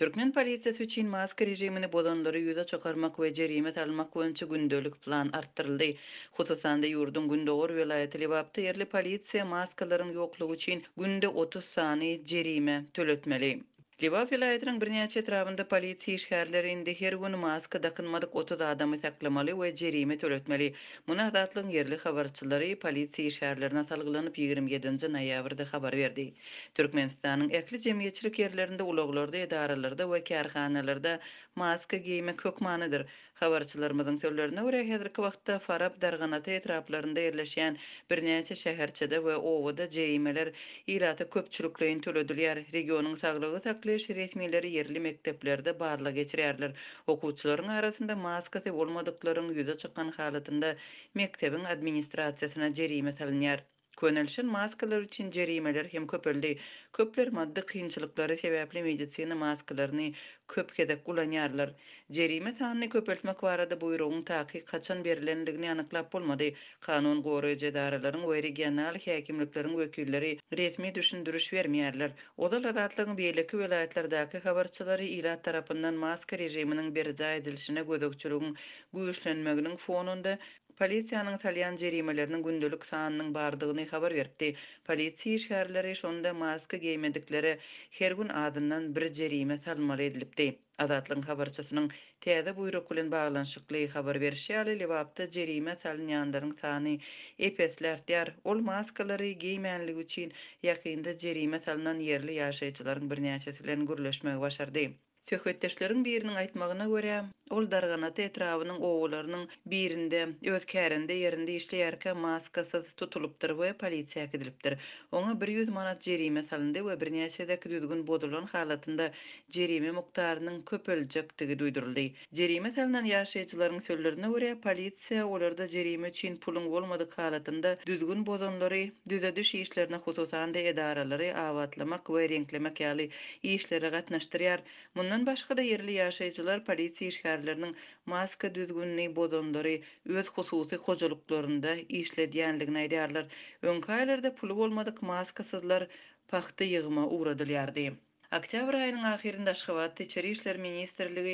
Türkmen polisiyasi üçin maska rejimini bozanlary ýüze çykarmak we jerimet almak üçin gündelik plan artdyrdy. Hususan da ýurdun gündogor welaýeti Lebapda ýerli polisiýa maskalaryň ýokluğu üçin günde 30 sany jerime töletmeli. Livav vilayetinin bir neçe etrafında polisiye işgärleri indi her gün maska takınmadık 30 adamı saklamalı ve cerime törötmeli. Muna yerli havarçıları polisiya işgärlerine salgılanıp 27. nayavırda havar verdi. Türkmenistan'ın erkli cemiyetçilik yerlerinde uloglarda, edaralarda ve karkhanelarda maska giyime kökmanıdır. Xabarçılarımızın sözlerine göre hedirki vaqtda Farab Darganata etraplarında yerleşen bir neçe şehirçede ve Ovo'da jeymeler ilata köpçülükleyin tülödülyer. Regionun sağlığı saklayış resmileri yerli mekteplerde barla geçirerler. Okuçların arasında maskası olmadıkların yüze çıkan halatında mektebin administrasyasına jerime salinyer. Könelşin maskalar üçin jerimeler hem köpöldi. Köpler maddi kynçylyklary sebäpli medisini maskalaryny köp kullanyarlar. kullanýarlar. Jerime sanyny köpeltmek barada buýrugyň taýyk gaçan berilendigini anyklap bolmady. Kanun goýrugy edaralaryň we regional häkimliklerin wekilleri resmi düşündürüş bermeýärler. Ozalar adatlygyny beýleki welaýetlerdäki habarçylary ilat tarafından tarapyndan maska rejiminiň berdaýdylyşyna gödökçülügiň güýçlenmegini fonunda polisiýanyň salýan jerimeleriniň gündelik sanynyň bardygyny habar berdi. Polisiýa şäherleri şonda maska giymedikleri her gün adından bir jerime salmaly edilipdi. Azatlyň habarçysynyň täze buyruk bilen baglanşykly habar berişi ýaly lewapda jerime salynýanlaryň sany epesler diýer. Ol maskalary giymänlik üçin ýakynda jerime salynan ýerli ýaşaýçylaryň bir näçesi bilen gürleşmegi başardy. Söhbetdeşleriň biriniň aýtmagyna görä, Ol dargana tetrawynyň owularynyň birinde öz kärinde yerinde işleýärkä maskasyz tutulupdyr we polisiýa gidilipdir. Oňa 100 manat jerime salyndy we birnäçe de düzgün bodulan halatynda jerime mukdarynyň köpeljekdigi duýdurldy. Jerime salynan ýaşaýçylaryň söýlerine görä polisiýa olarda jerime üçin pulyň bolmady halatynda düzgün bodanlary düzä düş işlerine hususan da edaralary awatlamak we renklemek ýaly işlere gatnaşdyrýar. Mundan başga da yerli ýaşaýçylar polisiýa şäherleriniň maska düzgünni bozandyry öz hususy hojalyklarynda işledýänligini aýdýarlar. Öňkä puly bolmadyk maskasyzlar paxta ýygyma uğradylýardy. Октябрь айының ахирин дашхават течеришлер министерлиги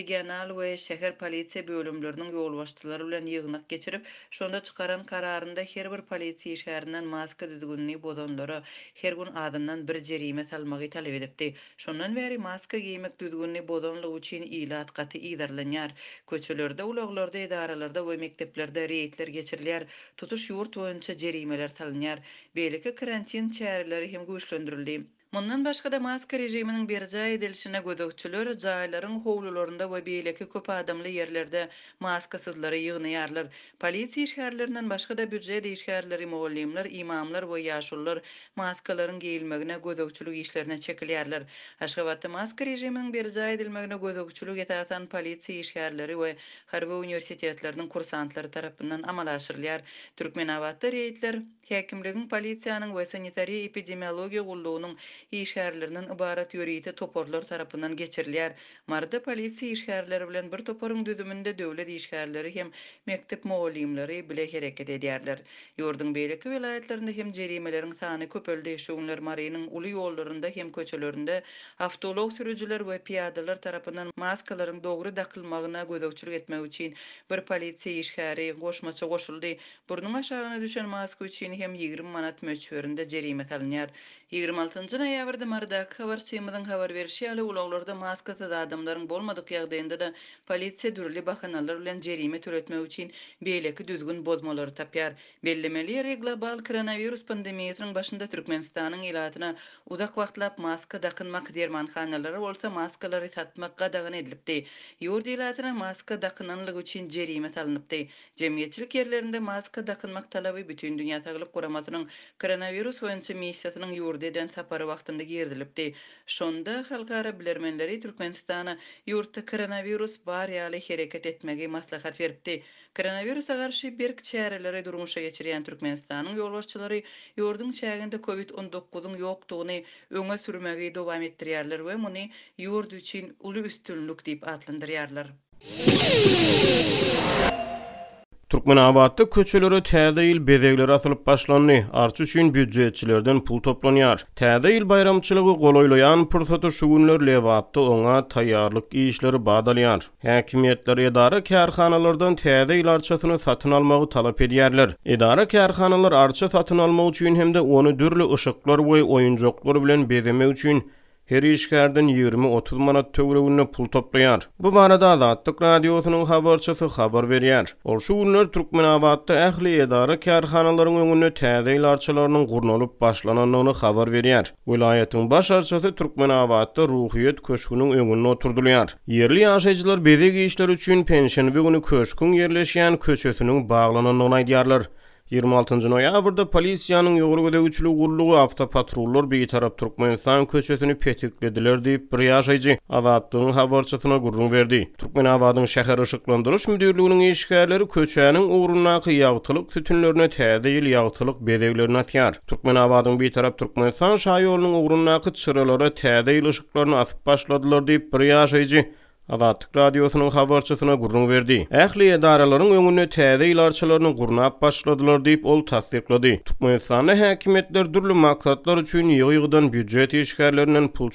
регионал ве шехер полиция бөлімлернің еолуаштылар улан егінақ кечіріп, шонда чықаран карарында хер бір полиция ешарынан маска дізгунны бозонлары хер гун адыннан бир жереме салмағы талып едепті. Шондан вәрі маска геймек дізгунны бозонлы учин ила атқаты идарлыняр. Көчелерді улағларды idaralarda, o мектеплерді рейтлер тутуш юр туынчы жеремелер талыняр. Белекі карантин чарелері hem үшлендірлі. Mundan başqa da maska rejiminin berja edilşine gözökçülür, jaýlaryň howlularynda we beýleki köp adamly ýerlerde maskasyzlary sızlary ýygnaýarlar. Polisiýa işgärlerinden başga da büdje değişgärleri, imamlar we ýaşullar maskalaryň giýilmegine gözökçülük işlerine çekilýärler. Aşgabatda maska rejimin berja edilmegine gözökçülük etäsen polisiýa işgärleri we harby universitetleriniň kursantlary tarapyndan amala aşyrylýar. Türkmenabatda Häkimligin polisiýanyň we sanitariýa epidemiologiýa gullugynyň işgärleriniň ibarat ýörüýeti toporlar tarapyndan geçirilýär. Marda polisiýa işgärleri bilen bir toporyň düzümünde döwlet işgärleri hem mektep mugallimleri bile hereket edýärler. Ýurdun beýleki welaýatlarynda hem jerimeleriň sany köpüldi. Şuňlar Marynyň ulu ýollarynda hem köçelerinde awtolog sürüjiler we piýadalar tarapyndan maskalaryň dogry dakylmagyna gözegçilik etmek üçin bir polisiýa işgäri goşmaça goşuldy. Burnuň düşen maska üçin hem 20 manat möçüründe cerime talinyar. 26-njy noýabrda marda habar semizin habar berişi ýaly ulaglarda maskasyz adamlaryň bolmadyk ýagdaýynda da polisiýa dürli bahanalar bilen cerime töretmek üçin beýleki düzgün bozmalary tapýar. Bellemeleri global koronawirus pandemiýasynyň başynda Türkmenistanyň ilatyna uzak wagtlap maska dakynmak derman bolsa maskalary satmak gadagyn edilipdi. Ýurd ilatyna maska dakynanlygy üçin cerime talynypdy. Jemgyýetçilik ýerlerinde maska dakynmak talaby bütün dünýä Sağlyk Guramasynyň koronawirus boýunça missiýasynyň ýurt edilen sapary wagtynda gerdilipdi. Şonda halkara bilermenleri Türkmenistana ýurtda koronawirus bar ýaly hereket etmegi maslahat berdi. Koronawirusa garşy berk çäreleri durmuşa geçirýän Türkmenistanyň ýolbaşçylary ýurdun çägende COVID-19-nyň ýokdugyny öňe sürmegi dowam etdirýärler we muny ýurt üçin ulu üstünlük diýip adlandyrýarlar. Yeah. Türkmen häwasty köçüleri Täzeil bezegleri asylıp başlanýar. Arçy üçin bütçejilerden pul toplanýar. Täzeil bayramçylygyny goldaýan protaýdosh güllerler lewapda oňa taýyarlyk işleri başdalyar. Hökümetler edara kärhanalardan Täzeil ýarçatyny satyn almagy talap edýärler. Edara kärhanalar arça satyn almak üçin hem-de onu dürli ışıqlar we oýunjoglar bilen bermek üçin Her işgärdin 20-30 mana töwrewini pul toplayar. Bu barada da Türk radiosynyň habarçysy habar berýär. Ol şu günler Türkmenabatda ähli edara kärhanalaryň öňüne täze ilarçylaryň gurnalyp başlananyny habar berýär. Vilayatyň baş arçysy Türkmenabatda ruhiýet köşkünüň öňüne oturdylýar. Yerli ýaşajylar bedegi işler üçin pensiýa we köşkün ýerleşýän köçetiniň baglananyny aýdýarlar. 26-njy noýabrda polisiýanyň ýogrugyda güýçli gurluwy awtopatrullar bir tarap Türkmenistan köçesini petiklediler diýip bir ýaşajy awatdyň gurrun berdi. Türkmen awadyň şäher ýaşaklandyryş müdirliginiň işgärleri köçäniň ugruna kiýagtylyk tütünlerini täzeýil ýagtylyk bedewlerini atýar. Türkmen bir taraf Türkmenistan şäherleriniň ugruna kiýagtylyk tütünlerini täzeýil ýagtylyk ýagtylyk bedewlerini atýar. Türkmen awadyň Awdat Radio Autonomous gurrun verdi. Häkli edaralaryň öňünde täze ýolarlary gurunap başladılar diýip ol tasdikledi. Türkmenistanyň häkimetleri dürli maksatlar üçin ýoyygydan buýçet ýeşkerleriniň pul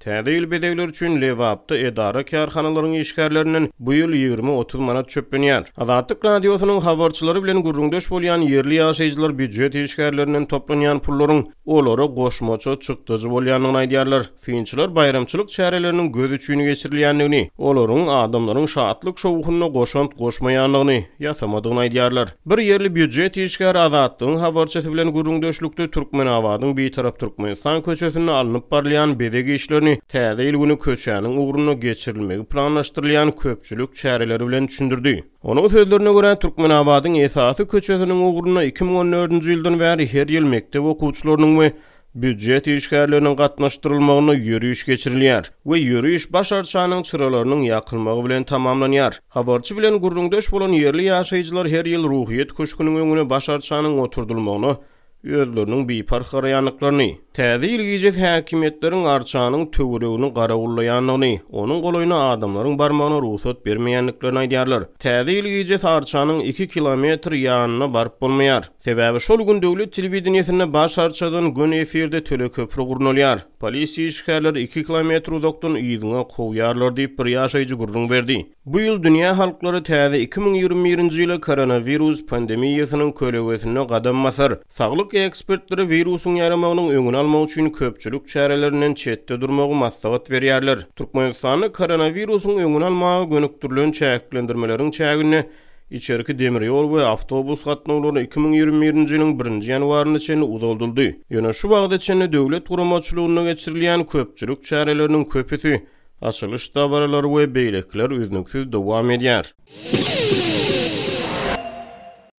Täze ýyl bedewler üçin Lewapda edara kärhanalarynyň işgärlerinin bu ýyl 20-30 manat çöpünýär. Azatlyk radiosynyň habarçylary bilen gurrundaş bolýan yerli ýaşajylar büdjet işgärlerinin toplanýan pullaryň olara goşmaça çykdyjy bolýanyny aýdýarlar. Finçler bayramçylyk çäreleriniň göz üçin geçirilýändigini, olaryň adamlaryň şahatlyk şowuhyna goşant goşmaýanlygyny ýasamadygyny aýdýarlar. Bir yerli büdjet işgär Azatlyk habarçysy bilen gurrundaşlykda Türkmen awadyň bir taraf san köçesini alınıp barlayan bedegi işlerini günü täze ýyl günü köçäniň ugruny geçirilmegi planlaşdyrylýan köpçülük çäreleri bilen düşündirdi. Onuň sözlerine görä Türkmenabadyň esasy köçäsiniň ugruny 2014-nji ýyldan bäri her ýyl mekdeb okuwçylarynyň we büdjet işgärläriniň gatnaşdyrylmagyny ýörüş geçirilýär we ýörüş baş arçanyň çyrylarynyň ýakylmagy bilen tamamlanýar. Habarçy bilen gurrungdaş bolan yerli ýaşaýjylar her ýyl ruhiýet köşkünüň öňüne baş arçanyň oturdylmagyny özlerinin bir parça rayanlıklarını, tazil gizet hakimiyetlerin arçanın tövüleğini garavullayanlığını, onun qoloyna adamların barmağına ruhsat vermeyenliklerini aydiyarlar. Tazil gizet arçanın iki kilometr yanına barp bulmayar. Sebabı şol gün devlet televidiniyesinde baş gün efirde tölü köprü kurnolyar. Polisi işgarlar iki kilometr uzaktan izine kovyarlar deyip bir yaşayıcı gurrun verdi. Bu yıl dünya halkları tazi 2021. yıla koronavirus pandemiyy pandemiyy pandemiyy pandemiyy pandemiyy pandemiyy Sağlık ekspertleri virusun yaramağının öngün alma üçün köpçülük çərələrinin çətdə durmağı mastavat veriyərlər. Turkmenistanı koronavirusun öngün almağı gönüktürlün çəkləndirmələrin çəkləndirmələrin İçerki demir yol ve avtobus hatna 2021 yılın birinci yanvarını çeni uzoldildi. Yöne şu bağda çeni devlet kurumaçılığına geçirilen köpçülük çarelerinin köpeti, açılış davaraları ve beylekler üzünüksüz devam ediyar.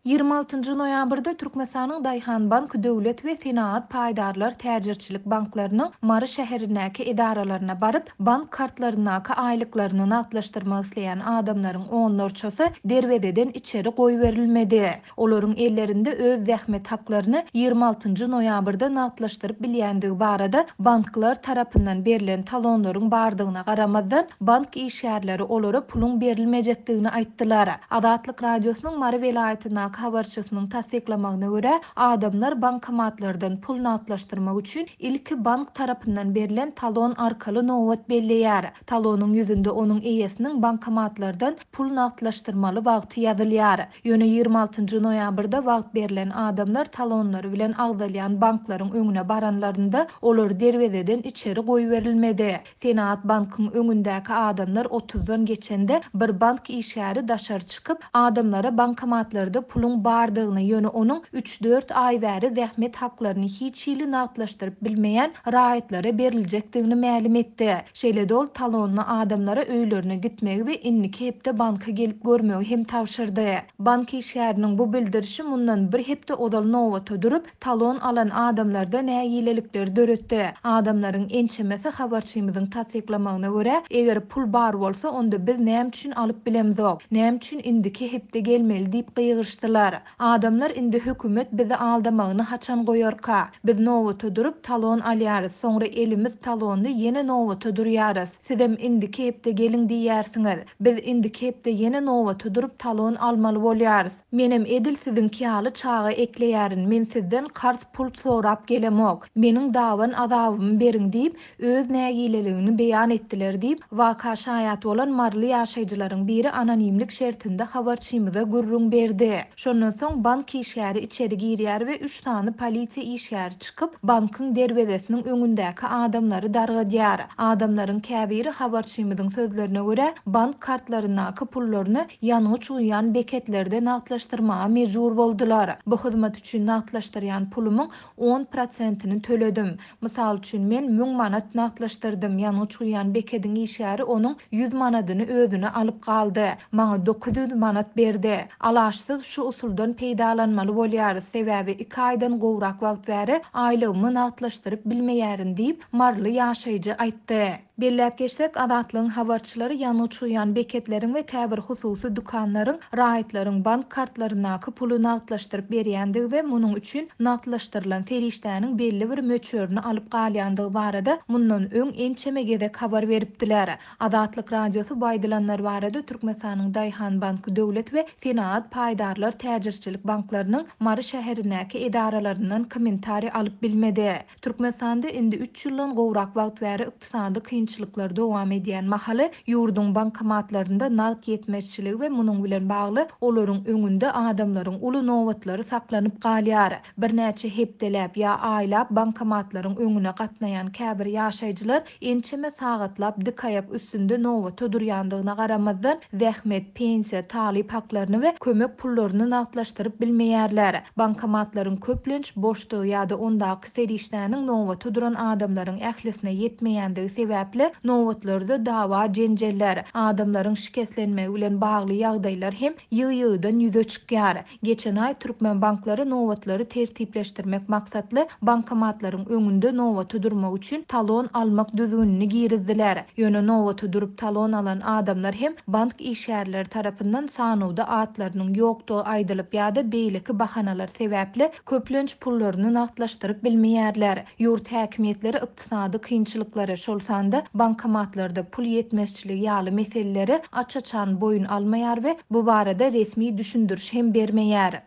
26-njy noýabrda Türkmenistanyň Daýhan Bank döwlet we senaat paýdarlar täjirçilik banklarynyň Mary şäherindäki edaralaryna baryp bank kartlaryna ka aýlyklaryny naqtlaşdyrma isleýän adamlaryň onlary çosa derwededen içeri goýup berilmedi. Olaryň ellerinde öz zähmet haklaryny 26-njy noýabrda natlaşdyryp bilýändigi barada banklar tarapyndan berilen talonlaryň bardygyna garamazdan bank işçileri olara pulun berilmejekdigini aýtdylar. Adatlyk radiosynyň Mary welaýatyna bank habarçısının tasdiklamagyna adamlar bankomatlardan pul naqtlaşdyrmak üçin ilki bank tarapyndan berilen talon arkaly nowat belleýär. Talonun ýüzünde onuň eýesiniň bankomatlardan pul naqtlaşdyrmaly wagty ýazylýar. Ýöne 26-njy noýabrda wagt berilen adamlar talonlary bilen agdalyan banklaryň öňüne baranlarynda olar derwededen içeri koyu berilmedi. Senaat bankyň öňündäki adamlar 30-dan geçende bir bank işgäri daşary çykyp adamlara bankomatlarda pul okulun bardygyny ýöne onuň 3-4 ay bäri zähmet haklaryny hiç hili natlaşdyryp bilmeýän raýatlara berilejekdigini ma'lum etdi. Şeýle dol talonny adamlara öýlerine gitmegi we inni kepde banka gelip görmegi hem tawşyrdy. Banki işgärniň bu bildirişi mundan bir hepde odal nowa tödürüp talon alan adamlarda näýilelikler döretdi. Adamlaryň ençemesi habarçymyzyň tasdiklamagyna görä, eger pul bar bolsa onda biz näme üçin alyp bilemizok? Näme üçin indiki hepde gelmeli diýip gygyrşdy aýdarlar. Adamlar indi hökümet bizi aldamagyny haçan goýarka? Biz nowy tudurup talon alýarys, soňra elimiz talonny ýene nowy tudurýarys. Sizem indi kepde geliň diýersiňiz. Biz indi kepde ýene nowy tudurup talon almaly bolýarys. Menem edil sizin kiýaly çağa ekleýärin. Men sizden karz pul sorap gelemok. Menim dawan adawym berin diýip öz nägileligini beýan etdiler diýip waka şaýat bolan marly ýaşajylaryň biri anonimlik şertinde habarçymyza gurrun berdi. Şondan soň bank işgäri içeri girýär we 3 tany polisiýa işgäri çykyp bankyň derwezesiniň öňündäki adamlary darga diýär. Adamlaryň käbiri habarçymyň sözlerine görä bank kartlaryna kapullaryny ýanyňy çuýan beketlerde nakdlaşdyrmaga mejbur boldular. Bu hyzmat üçin nakdlaşdyrýan pulumyň 10 töledim. Mysal üçin men 1000 manat nakdlaşdyrdym. Ýanyňy çuýan bekediň işgäri onuň 100 manatyny özüne alyp galdy. Maňa 900 manat berdi. Alaşsyz şu usuldan peýdalanmaly bolýar, sebäbi 2 aýdan gowrak wagt bäri aýlygymy natlaşdyryp bilmeýärin diýip marly ýaşaýjy aýtdy. Belläp geçlik adatlyň hawarçylary ýany çuýan beketleriň we käbir hususy dukanlaryň raýatlaryň bank kartlaryna pulu pulyny aýtlaşdyryp berýändigi we munyň üçin naqtlaşdyrylan ferişdäniň belli bir möçörünü alyp galyandygy barada mundan öň en çemegede habar beripdiler. Adatlyk radiosu baýdylanlar barada Türkmenistanyň Dayhan banky döwlet we Sinaat paýdarlar täjirçilik banklarynyň Mary şäherindäki edaralarynyň kommentary alyp bilmedi. Türkmenistanda indi 3 ýyldan gowrak wagt bäri iqtisady kynçylyklar dowam edýän mahaly ýurdun bankomatlarynda nalk ýetmezçiligi we munyň bilen bagly olaryň öňünde adamlaryň uly nowatlary saklanyp galýar. Birnäçe hepdelap ýa aýlap bankomatlaryň öňüne gatnaýan käbir ýaşaýjylar ençeme sagatlap dikayak üstünde nowat durýandygyna garamazdan zähmet pensiýa talip haklaryny we kömek pullaryny nakdlaşdyryp bilmeýärler. Bankomatlaryň köplenç boşdygy ýa-da onda kiseri işlärini nowata duran adamlaryň ählisine ýetmeýändigi sebäp sebäple nowatlarda dawa jenjeller, adamlaryň şikestlenmegi bilen bagly ýagdaýlar hem ýyýydan ýüze çykýar. Geçen aý Türkmen banklary nowatlary tertipleşdirmek maksatly bankomatlaryň öňünde nowat durmak üçin talon almak düzgünini giýirdiler. Ýöne nowat durup talon alan adamlar hem bank işärleri tarapyndan sanawda atlarynyň ýokdugy aýdylyp ýa-da beýleki bahanalar sebäple köplenç pullaryny nakdlaşdyryp bilmeýärler. Ýurt häkimetleri ykdysady kynçylyklary şol sanda bankamatlarda pul yetmezçili yağlı meselleri açaçan boyun almayar ve bu barada resmi düşündürüş hem bermeyar.